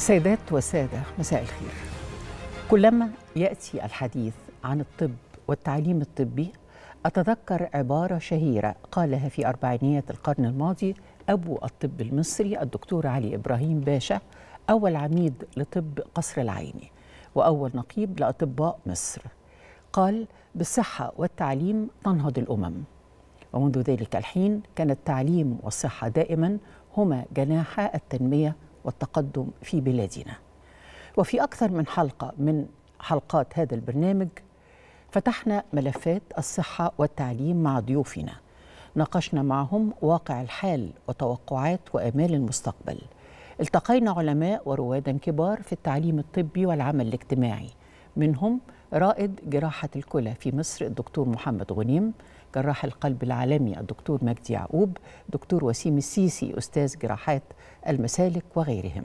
السيدات والسادة مساء الخير كلما يأتي الحديث عن الطب والتعليم الطبي أتذكر عبارة شهيرة قالها في أربعينيات القرن الماضي أبو الطب المصري الدكتور علي إبراهيم باشا أول عميد لطب قصر العيني وأول نقيب لأطباء مصر قال بالصحة والتعليم تنهض الأمم ومنذ ذلك الحين كان التعليم والصحة دائما هما جناحا التنمية والتقدم في بلادنا وفي أكثر من حلقة من حلقات هذا البرنامج فتحنا ملفات الصحة والتعليم مع ضيوفنا ناقشنا معهم واقع الحال وتوقعات وآمال المستقبل التقينا علماء وروادا كبار في التعليم الطبي والعمل الاجتماعي منهم رائد جراحة الكلى في مصر الدكتور محمد غنيم جراح القلب العالمي الدكتور مجدي يعقوب دكتور وسيم السيسي أستاذ جراحات المسالك وغيرهم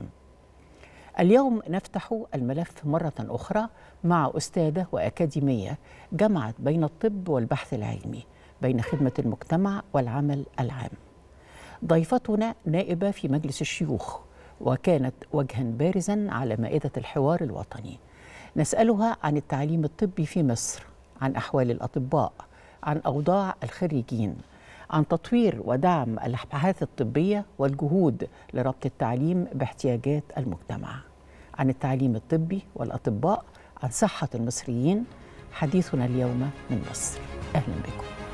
اليوم نفتح الملف مرة أخرى مع أستاذة وأكاديمية جمعت بين الطب والبحث العلمي بين خدمة المجتمع والعمل العام ضيفتنا نائبة في مجلس الشيوخ وكانت وجها بارزا على مائدة الحوار الوطني نسألها عن التعليم الطبي في مصر عن أحوال الأطباء عن أوضاع الخريجين عن تطوير ودعم الابحاث الطبيه والجهود لربط التعليم باحتياجات المجتمع عن التعليم الطبي والاطباء عن صحه المصريين حديثنا اليوم من مصر اهلا بكم